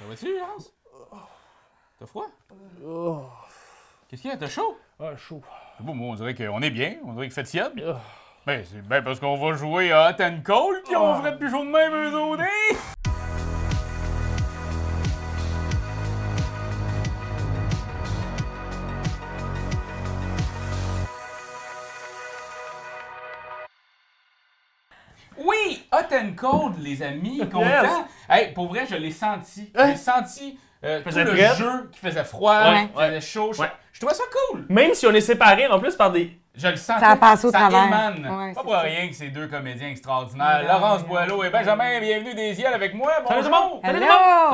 Ça va-tu, Hans? T'as froid? Qu'est-ce qu'il y a? T'as chaud? Ah, chaud. Bon, bon, on dirait qu'on est bien. On dirait que c'est tiède. Mais ah. ben, c'est bien parce qu'on va jouer à Hot and Cold, puis on ah. ferait plus chaud de même, eux autres, hein? Oui, Hot and Cold, les amis, content. Hey, pour vrai, je l'ai senti. J'ai hein? senti euh, tout le jeu qui faisait froid, qui faisait chaud. Je, trouvais ça cool. Même si on est séparés, en plus, par des je le sens. Ça passe au ça pas pour rien que ces deux comédiens extraordinaires, Laurence Boileau et Benjamin, bienvenue des îles avec moi. Bonjour. Salut tout le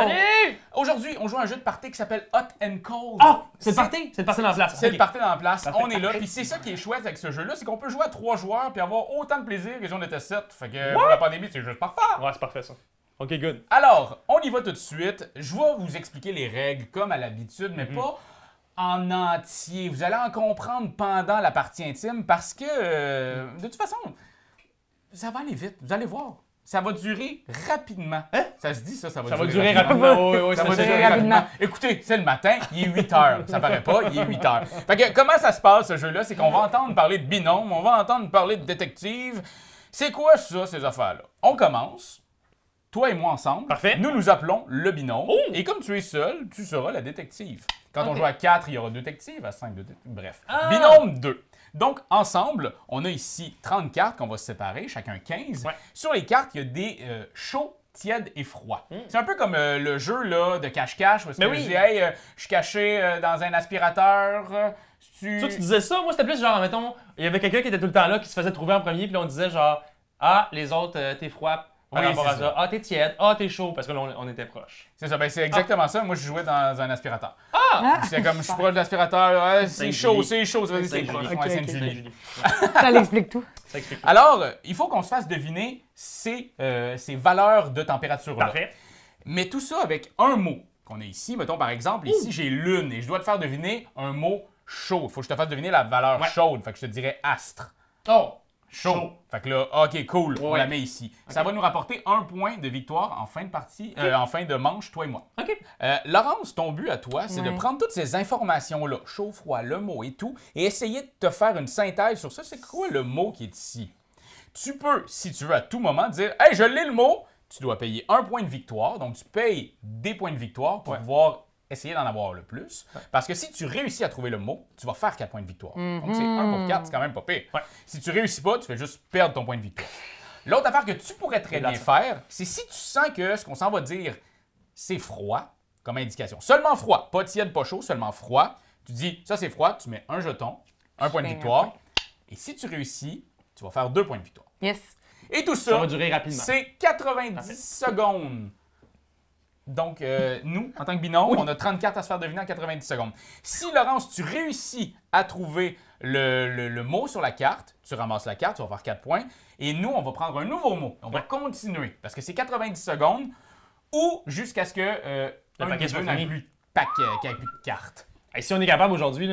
monde. Salut. Aujourd'hui, on joue à un jeu de party qui s'appelle Hot and Cold. Ah, c'est le party. C'est le party dans la place. C'est le party dans la place. On est là. Puis c'est ça qui est chouette avec ce jeu-là, c'est qu'on peut jouer à trois joueurs puis avoir autant de plaisir que si on était sept. Fait que pour la pandémie, c'est juste parfait. Ouais, c'est parfait ça. OK, good. Alors, on y va tout de suite. Je vais vous expliquer les règles comme à l'habitude, mais mhm. pas en entier. Vous allez en comprendre pendant la partie intime parce que, euh, mhm. de toute façon, ça va aller vite. Vous allez voir. Ça va durer rapidement. Hein? Ça se dit, ça, ça va durer, rapidement. oui, oui, ça, va durer rapidement. Écoutez, c'est le matin, il est 8 heures. Ça paraît pas, il est 8 heures. Fait que, comment ça se passe, ce jeu-là? C'est qu'on va entendre parler de binôme, on va entendre parler de détective. C'est quoi ça, ces affaires-là? On commence toi et moi ensemble. Parfait. Nous nous appelons le binôme. Oh! Et comme tu es seul, tu seras la détective. Quand on joue à 4, il y aura deux détectives, à 5, deux détectives. Bref. Ah! Binôme 2. Donc, ensemble, on a ici 30 cartes qu'on va séparer, chacun 15. Sur les cartes, il y a des euh, chauds tièdes et froid. Hmm. C'est un peu comme euh, le jeu là, de cache-cache, parce que je hey, euh, je suis caché dans un aspirateur. tu... tu disais ça, moi, c'était plus genre, mettons, il y avait quelqu'un qui était tout le temps là, qui se faisait trouver en premier, puis on disait genre, ah, les autres, t'es froid, par oui, rapport ça. Ah, t'es tiède, ah, t'es chaud, parce que là, on, était proche. C'est ça, ben, c'est exactement ça. Moi, je jouais dans un aspirateur. Ah! C'est ah! comme, je suis proche de l'aspirateur, c'est chaud, c'est chaud, c'est c'est Julie. ça l'explique tout. Alors, il faut qu'on se fasse deviner ces, euh, ces valeurs de température-là. Parfait. Mais tout ça avec un mot qu'on a ici. Mettons, par exemple, ici, j'ai lune et je dois te faire deviner un mot chaud. Il faut que je te fasse deviner la valeur chaude. Fait que je te dirais astre. Oh! Chaud. Fait que là, OK, cool, on la met ici. Ça va nous rapporter un point de victoire en fin de partie, euh, en fin de manche, toi et moi. OK. Euh, Laurence, ton but à toi, c'est de prendre toutes ces informations-là, chaud, froid, le mot et tout, et essayer de te faire une synthèse sur ça. C'est quoi le mot qui est ici? Tu peux, si tu veux, à tout moment dire Hey, je lis le mot. Tu dois payer un point de victoire, donc tu payes des points de victoire pour pouvoir essayer d'en avoir le plus. Parce que si tu réussis à trouver le mot, tu vas faire 4 points de victoire. Mhm. Donc, c'est 1 pour 4, c'est quand même pas pire. Si tu réussis pas, tu fais juste perdre ton point de victoire. L'autre affaire que tu pourrais très bien faire, c'est si tu sens que ce qu'on s'en va dire, c'est froid comme indication. Seulement froid, pas tiède, pas chaud, seulement froid. Tu dis, ça c'est froid, tu mets un jeton, un point de victoire. Et si tu réussis, tu vas faire deux points de victoire. Yes. Et tout ça, c'est 90 secondes donc, euh, nous, en tant que binôme, on a 30 cartes à se faire deviner en 90 secondes. Si, Laurence, tu réussis à trouver le, mot sur la carte, tu ramasses la carte, tu vas avoir 4 points. Et nous, on va prendre un nouveau mot. On va continuer. Parce que c'est 90 secondes ou jusqu'à ce que euh, le un paquet de cartes. Et si on est capable aujourd'hui,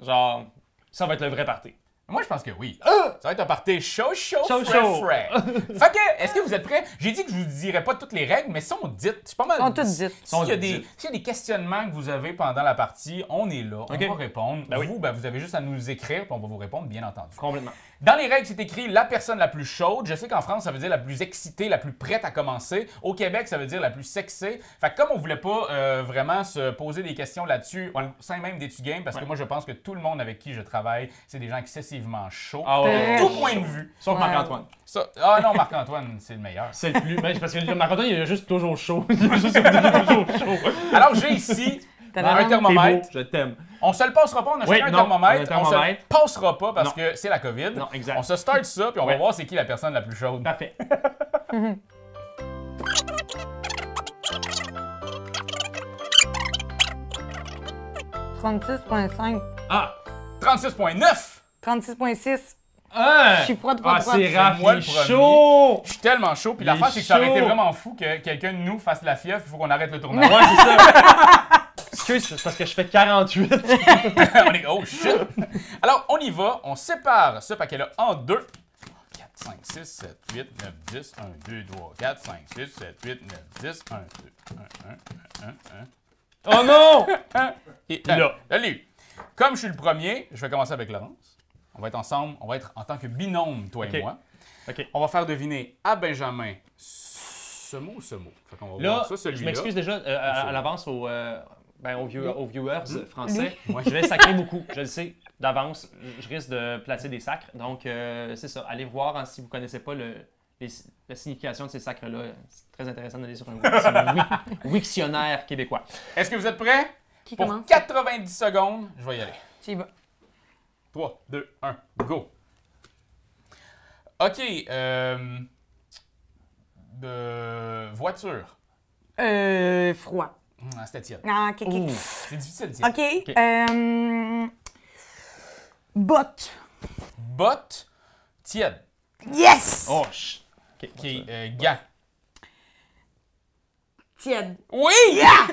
genre, ça va être le vrai parti. Moi, je pense que oui. Ah! Ça va être un party show, show, show. show, fait que, est-ce que vous êtes prêts? J'ai dit que je vous dirais pas toutes les règles, mais si sont dit, C'est pas mal. On tout dit. S'il y, a des, y a des questionnements que vous avez pendant la partie, on est là. On va répondre. Ben vous, ben, vous avez juste à nous écrire, puis on va vous répondre, bien entendu. Complètement. Dans les règles, c'est écrit la personne la plus chaude. Je sais qu'en France, ça veut dire la plus excitée, la plus prête à commencer. Au Québec, ça veut dire la plus sexée. Fait comme on voulait pas euh, vraiment se poser des questions là-dessus, sans même d'études parce que moi, je pense que tout le monde avec qui je travaille, c'est des gens excessivement chauds. Ah Tout point de vue. Sauf Marc-Antoine. Ah non, Marc-Antoine, c'est le meilleur. C'est le plus. parce que Marc-Antoine, il est juste toujours chaud. Il est juste toujours chaud. Alors, j'ai ici un thermomètre. Je t'aime. On se le passera pas, on a oui, un thermomètre. On, se le passera pas parce que c'est la COVID. Non, exact. On se start ça, puis on va voir c'est qui la personne la plus chaude. Parfait. 36.5. Ah! 36.9! 36.6. Hein? Je suis froid, de ah, ça. c'est moi chaud! Je suis tellement chaud. Puis l'affaire, c'est que ça aurait été vraiment fou que quelqu'un de nous fasse la fièvre. Il faut qu'on arrête le tournoi. ouais, c'est ça. c'est parce que je fais 48. on est... Oh shit! Alors, on y va. On sépare ce paquet-là en deux. 4, 5, 6, 7, 8, 9, 10, 1, 2, 3, 4, 5, 6, 7, 8, 9, 10, 1, 2, 1, 1, 1, 1, 1. Oh non! Et euh, Là. Salut! Comme je suis le premier, je vais commencer avec Laurence. On va être ensemble, on va être en tant que binôme, toi et moi. On va faire deviner à Benjamin ce mot ou ce mot. Fait Je m'excuse déjà euh, à, l'avance au... Euh, ben, aux, viewers hmm. français, Moi je vais sacrer beaucoup, je le sais, d'avance. Je risque de placer des sacres. Donc, euh, c'est ça. Allez voir hein, si vous ne connaissez pas la signification de ces sacres-là. C'est très intéressant d'aller sur un, wiktionnaire québécois. Est-ce que vous êtes prêts? Qui Pour commence? 90 secondes, je vais y aller. Tu y 3, 2, 1, go! OK. Euh, voiture. Euh, froid. Mmh, ah, C'était tiède. Ah, C'est difficile, tiède. OK. okay. Euh... Botte. Botte, tiède. Yes! Oh, OK, okay. Euh, gant. Tiède. Oui! Yeah!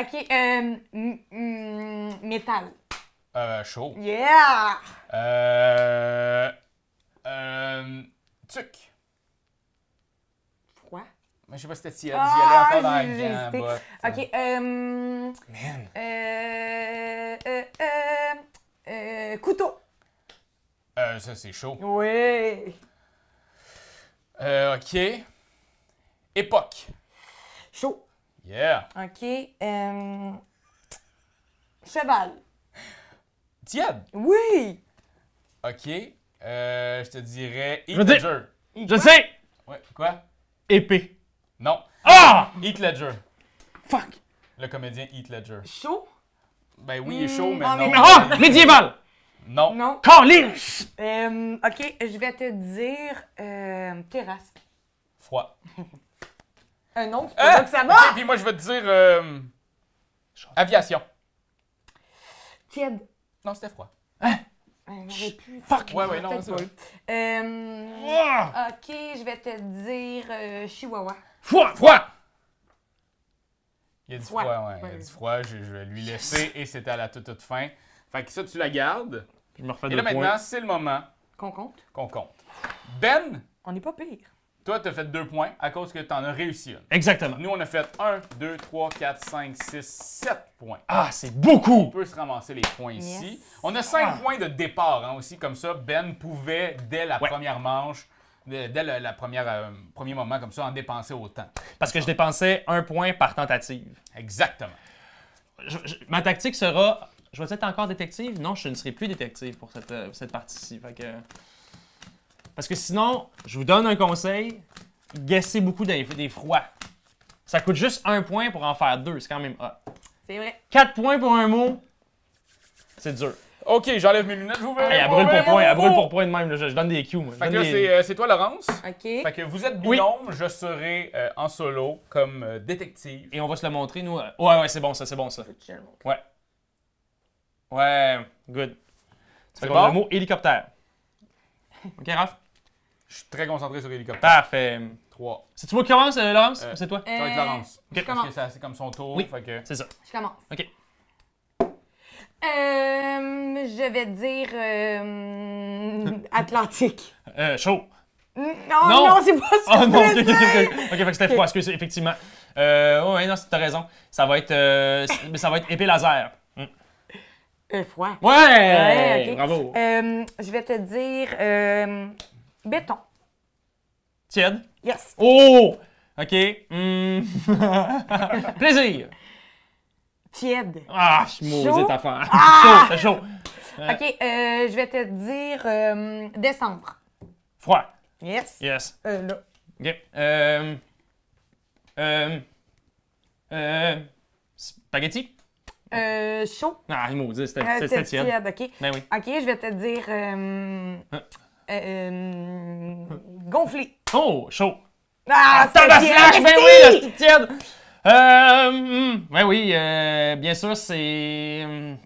OK, euh, métal. Euh, chaud. Yeah! Euh... Euh... Tuc. Mais je sais pas si t'as si j'y ah, allais encore dans j'ai hésité. Hein, OK. Hein. Euh, Man. Euh, euh, euh, euh, couteau. Euh, ça, c'est chaud. Oui. Euh, OK. Époque. Chaud. Yeah. OK. Euh, cheval. Tiède. Oui. OK. Euh, je te dirais... Je le Je sais! Ouais, quoi? Épée. Non. Ah! Heath Ledger. Fuck! Le comédien Heath Ledger. Chaud? Ben oui, il est chaud, mais ah, non. Ah! Médiéval! Non. Non. Carlisle! Euh, ok, je vais te dire euh, terrasse. Froid. Un autre? c'est ah! ça va. Et puis moi, je vais te dire euh, aviation. Tiède. Non, c'était froid. Hein? J'aurais pu. Fuck! Ouais, ouais, non, c'est vrai. Euh, ah! ok, je vais te dire euh, chihuahua. Froid! Froid! Il y a du froid, ouais. Il y a du froid, je, vais lui laisser et c'était à la toute, fin. Fait que ça, tu la gardes. me Et là, maintenant, c'est le moment. Qu'on compte? Qu'on compte. Ben! On n'est pas pire. Toi, as fait deux points à cause que tu en as réussi une. Exactement. Nous, on a fait un, deux, trois, quatre, cinq, six, sept points. Ah, c'est beaucoup! On peut se ramasser les points ici. On a cinq ah. points de départ hein, aussi, comme ça, Ben pouvait, dès la première manche, dès le la euh, premier moment comme ça, en dépenser autant. Parce que je dépensais un point par tentative. Exactement. ma tactique sera je vais être encore détective. Non, je ne serai plus détective pour cette, euh, partie-ci. Parce que sinon, je vous donne un conseil guessez beaucoup des, des froids. Ça coûte juste un point pour en faire deux. C'est quand même C'est vrai. Quatre points pour un mot, c'est dur. OK, j'enlève mes lunettes, vous verrai. elle brûle pour point, elle brûle pour point de même. Je, donne des Q. moi. là, euh, c'est, toi, Laurence. OK. Fait que vous êtes Oui. binôme, je serai euh, en solo comme euh, détective. Et on va se le montrer, nous. Ouais, ouais, c'est bon, ça, c'est bon, ça. Ouais. Ouais, good. C'est bon? le mot hélicoptère. OK, Raph? Je suis très concentré sur l'hélicoptère. Parfait. Trois. C'est toi qui commence, Laurence? c'est toi? Ça va être Laurence. Ok. Parce que c'est- comme son tour. Oui. C'est ça. Je commence. OK. Euh, je vais dire euh, Atlantique. euh, chaud. Oh, non, non, c'est pas ça. Oh non, ok, ok, ok. Ok, que c'était froid, excusez, effectivement. Euh, Oui, ouais, non, t'as raison. Ça va être, euh, ça va être épée laser. Mm. Euh, froid. Ouais! ouais Bravo. Euh, je vais te dire euh, béton. Tiède? Yes. Oh! OK. Mm. Plaisir! Tiède. Ah, je suis maudit cette affaire. Ah! chaud, chaud. OK, euh, je vais te dire euh, décembre. Froid. Yes. Yes. Euh, là. OK. spaghetti. chaud. Ah, il maudit, c'était tiède. tiède. OK. Ben oui. OK, je vais te dire hein? gonflé. Oh, chaud. Ah, ah c'est ben oui, c'est tiède. Euh, hmm, ouais, oui, euh, bien sûr, c'est. Hmm,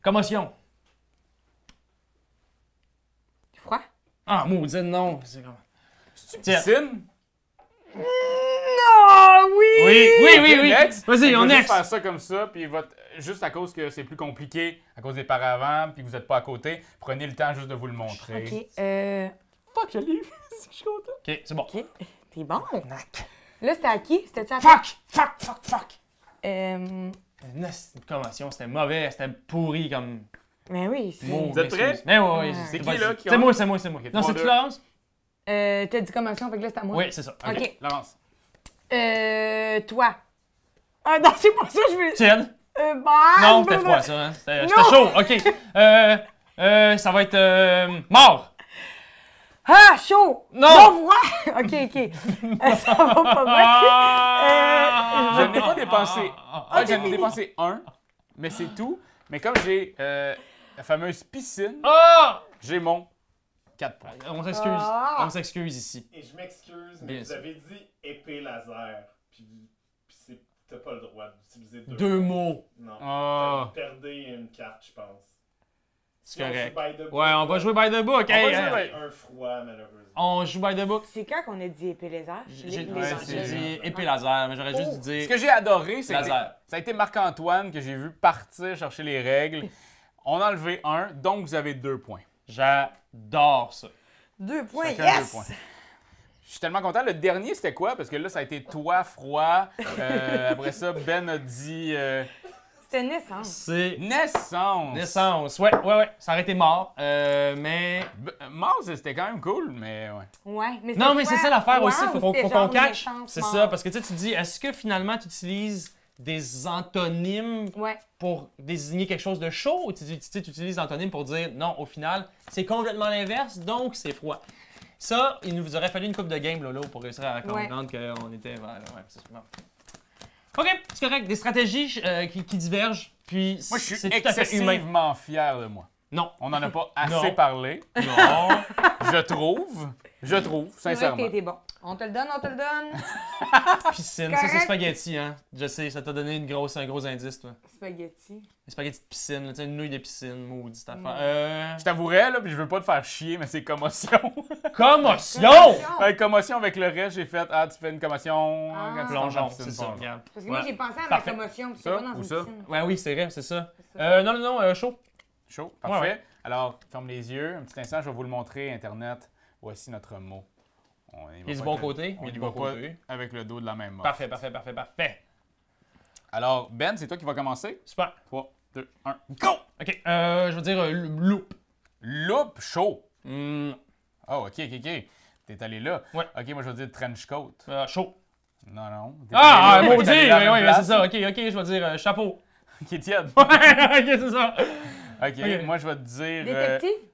commotion. Froid? Ah, maudit, non. C'est comme. Piscine? Non, oui! Oui, oui, oui, Vas-y, on est. faire ça comme ça, puis juste à cause que c'est plus compliqué, à cause des paravents, puis vous n'êtes pas à côté, prenez le temps juste de vous le montrer. Ok, euh. Fuck, je l'ai vu, je suis content. Ok, c'est bon. Ok, t'es bon, Nac. Là, c'était à qui? C'était à Fuck! Fuck! Fuck! Fuck! Euh... C'était une commotion, c'était mauvais, c'était pourri comme. Mais oui, c'est. Vous êtes prêts? Mais oui, ah. c'est qui là? C'est moi, c'est moi, c'est moi. Non, c'est Laurence? Euh, t'as dit commotion, fait que là, c'est à moi. Oui, c'est ça. OK. Laurence. Euh, toi. Ah, non, c'est pas ça, je veux. Tiens. Euh, bah. Non, c'était froid, ça, hein. C'était chaud, OK. euh, euh, ça va être. Euh, mort! Ah, chaud! Non! Bon, OK, OK. Euh, ça va pas mal. Euh, je n'ai pas dépensé. Ah, J'en ai dépensé un, mais c'est tout. Mais comme j'ai euh, la fameuse piscine, ah! j'ai mon 4 points. Euh, on s'excuse. Ah! On s'excuse ici. Et je m'excuse, mais vous avez dit épée laser. Puis, tu t'as pas le droit d'utiliser deux, deux mots. mots. Non. Ah. Vous perdez une carte, je pense. C'est correct. Ouais, on va jouer by the book. on un froid, malheureusement. On joue by the book. C'est quand qu'on a dit épée laser? J'ai dit épée laser, mais j'aurais juste oh! dû Ce que j'ai adoré, c'est que ça a été Marc-Antoine que j'ai vu partir chercher les règles. On a enlevé un, donc vous avez deux points. J'adore ça. Deux points, yes! Je suis tellement content. Le dernier, c'était quoi? Parce que là, ça a été toi, froid. Euh, après ça, Ben a dit. Euh, c'était naissance. C'est. Naissance! Naissance, ouais, ouais, ouais. Ça aurait été mort. Euh, mais. mort, c'était quand même cool, mais ouais. Ouais, mais Non, mais c'est ça l'affaire aussi, faut qu'on cache C'est ça, parce que tu te dis, est-ce que finalement tu utilises des antonymes pour désigner quelque chose de chaud ou tu, utilises tu, utilises antonymes pour dire non, au final, c'est complètement l'inverse, donc c'est froid. Ça, il nous aurait fallu une coupe de game, Lolo, pour réussir à comprendre qu'on était. Voilà, ouais, OK, c'est correct. Des stratégies euh, qui, divergent, puis Moi, je suis excessivement fier de moi. Non. On n'en a pas assez parlé. Non. je trouve. Je trouve, sincèrement. Vrai que été bon. On te le donne, on te le donne. piscine. Ça, c'est spaghetti, hein. Je sais, ça t'a donné une grosse, un gros indice, toi. Spaghetti. Spaghetti de piscine, là, une nouille de piscine, maudite affaire. Hmm. Euh, je t'avouerais, là, puis je veux pas te faire chier, mais c'est commotion commotion! commotion. commotion avec le reste, j'ai fait Ah, tu fais une commotion ah. plongeon. C'est ça, Parce que moi, j'ai pensé à la commotion, puis c'est pas dans une ça? Piscine. Ouais, oui, c'est vrai, c'est ça. Euh, non, non, non, euh, chaud. Chaud, parfait. Alors, ferme les yeux. Un petit instant, je vais vous le montrer, Internet. Voici notre mot. il est du bon côté. il du bon côté. avec le dos de la même main. Parfait, parfait, parfait, parfait. Alors, Ben, c'est toi qui vas commencer. Super. 3, 2, 1, go! OK, euh, je veux dire euh, loop chaud. Hmm, Oh, OK, OK, OK. T'es allé là. Ouais. OK, moi, je vais dire trench coat. Euh, chaud. Non, non. Ah, ah maudit! Oui, oui, c'est ça. OK, OK, je vais dire euh, chapeau. OK, tiède. Ouais, OK, c'est ça. OK, moi, je vais te dire... Euh, Détective?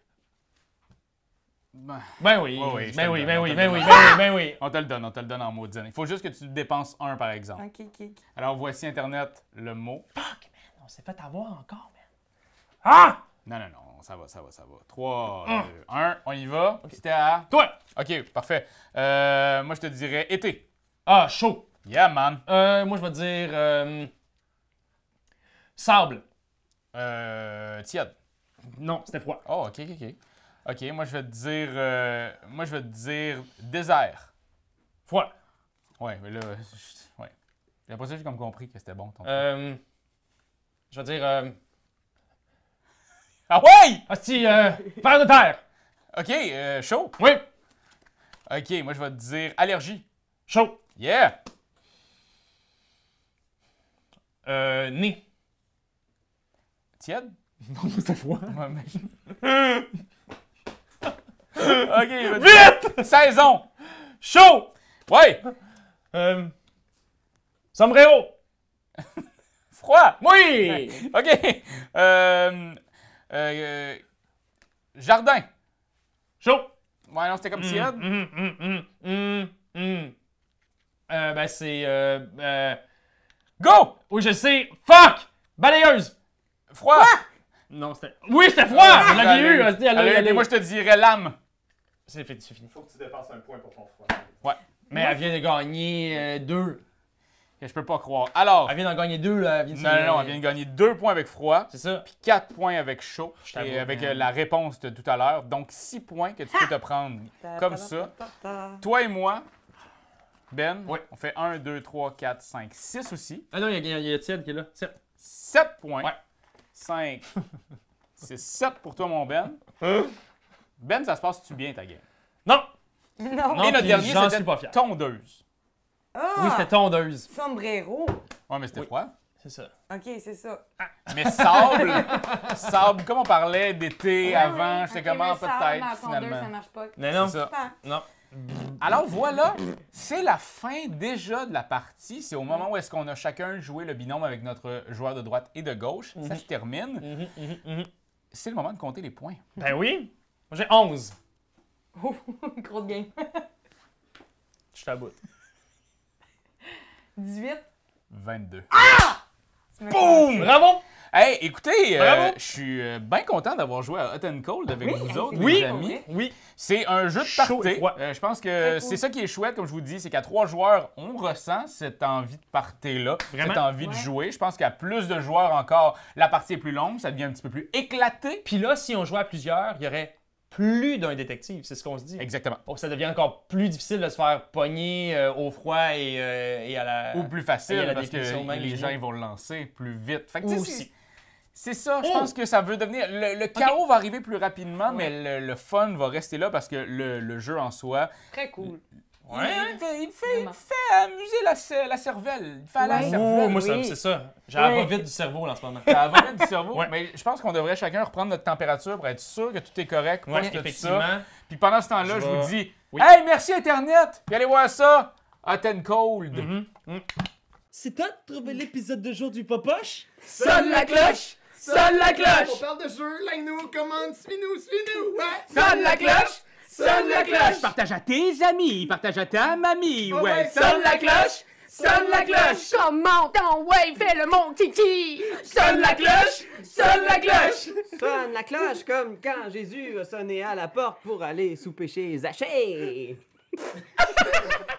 Ben, oui, oui ben oui, ben, ben, ben oui, ben oui, ben oui, On te le donne, on te le donne en maudit. Il faut juste que tu dépenses un, par exemple. OK, OK. Alors, voici Internet, le mot. Fuck, man, on s'est fait avoir encore, man. Ah! Non, non, non ça va, ça va, ça va. 3, 2, 1, on y va. C'était à toi. OK, parfait. Euh, moi, je te dirais été. Ah, chaud. Yeah, man. Euh, moi, je vais te dire euh, sable. Euh, Non, c'était froid. Oh, OK, OK, OK. OK, moi, je vais te dire, moi, je vais dire désert. Froid. Ouais, mais là, ouais. Après ça, j'ai comme compris que c'était bon. Ton je vais dire ah ouais! Ah, si! euh, Père de terre! OK, euh, chaud? Oui. OK, moi je vais te dire allergie. Chaud. Yeah! Euh, nez. Tiède? Non, c'est froid. Ouais, mais... OK, Vite! Saison. Chaud. Ouais. Euh, sombrero. froid. Oui. OK. Euh, euh, jardin. Chaud. Ouais, non, c'était comme tiède. Mmh, mmh, mmh, euh, ben, c'est. Euh, euh Go! Oui, je sais. Fuck! Balayeuse! Froid! Non, c'était. Oui, c'était froid! je l'avais eu! Allez, allez, allez. Moi, je te dirais l'âme. C'est fini. Il Faut que tu dépasses un point pour ton froid. Ouais. Mais elle vient de gagner euh, deux que je peux pas croire. Alors. Elle vient d'en gagner deux, là. non, non, non, elle vient de gagner deux points avec froid. C'est ça. Puis quatre points avec chaud. Et avec euh, la réponse de tout à l'heure. Donc six points que tu peux te prendre comme ça. Toi et moi, Ben, on fait un, deux, trois, quatre, cinq, six aussi. Ah non, il y, a, il qui est là. Sept. Sept points. Ouais. 5. C'est sept pour toi, mon Ben. Hein? ben, ça se passe-tu bien ta game? Non! Non, Et notre dernier, c'était tondeuse. Ah! Oui, c'était tondeuse. Sombrero. Ouais, mais c'était quoi froid. C'est ça. OK, c'est ça. Ah. Mais sable, sable, comme on parlait d'été avant, je sais comment peut-être finalement. ça marche pas. Mais non, ça. non. Alors voilà, c'est la fin déjà de la partie. C'est au moment où est-ce qu'on a chacun joué le binôme avec notre joueur de droite et de gauche. Ça mm-hmm. se termine. Mm-hmm, mm-hmm, c'est le moment de compter les points. Ben oui. J'ai 11. Oh, grosse game. Je t'aboute. 18. 22. Ah! Boum! Bravo! Hey, écoutez, euh, je suis euh, bien content d'avoir joué à Hot and Cold avec vous autres, oui, amis. Oui, C'est un jeu de party. Euh, je pense que c'est ça qui est chouette, comme je vous dis, c'est qu'à trois joueurs, on ressent cette envie de party-là, cette envie de jouer. Je pense qu'à plus de joueurs encore, la partie est plus longue, ça devient un petit peu plus éclaté. Puis là, si on jouait à plusieurs, il y aurait plus d'un détective, c'est ce qu'on se dit. Exactement. Oh, ça devient encore plus difficile de se faire pogner euh, au froid euh, et, à la. Ou plus facile, parce que les gens vont le lancer plus vite. aussi. C'est ça, je oh! pense que ça veut devenir. Le, chaos va arriver plus rapidement, mais le, fun va rester là parce que le jeu en soi. Très cool. Ouais, hein? il, fait, amuser la, la cervelle. Il fait à la cervelle. Oh, moi, c'est ça. J'ai la vite du cerveau en ce moment. La vite du cerveau. Mais je pense qu'on devrait chacun reprendre notre température pour être sûr que tout est correct. Oui, effectivement. Ça. Puis pendant ce temps-là, je, vous dis Hey, merci Internet. Puis allez voir ça. Hot and cold. Mm-hmm. Mm. C'est toi de trouver l'épisode de jour du Popoche? Sonne la cloche! Sonne la cloche! On parle de jeu, like nous commande, suis-nous, suis-nous! Sonne la cloche! Sonne la cloche Partage à tes amis, partage à ta mamie, oh ouais. Sonne la cloche Sonne la cloche Comment t'en wave fais le mon titi Sonne la cloche Sonne la cloche Sonne la cloche comme quand Jésus a sonné à la porte pour aller sous chez Zachée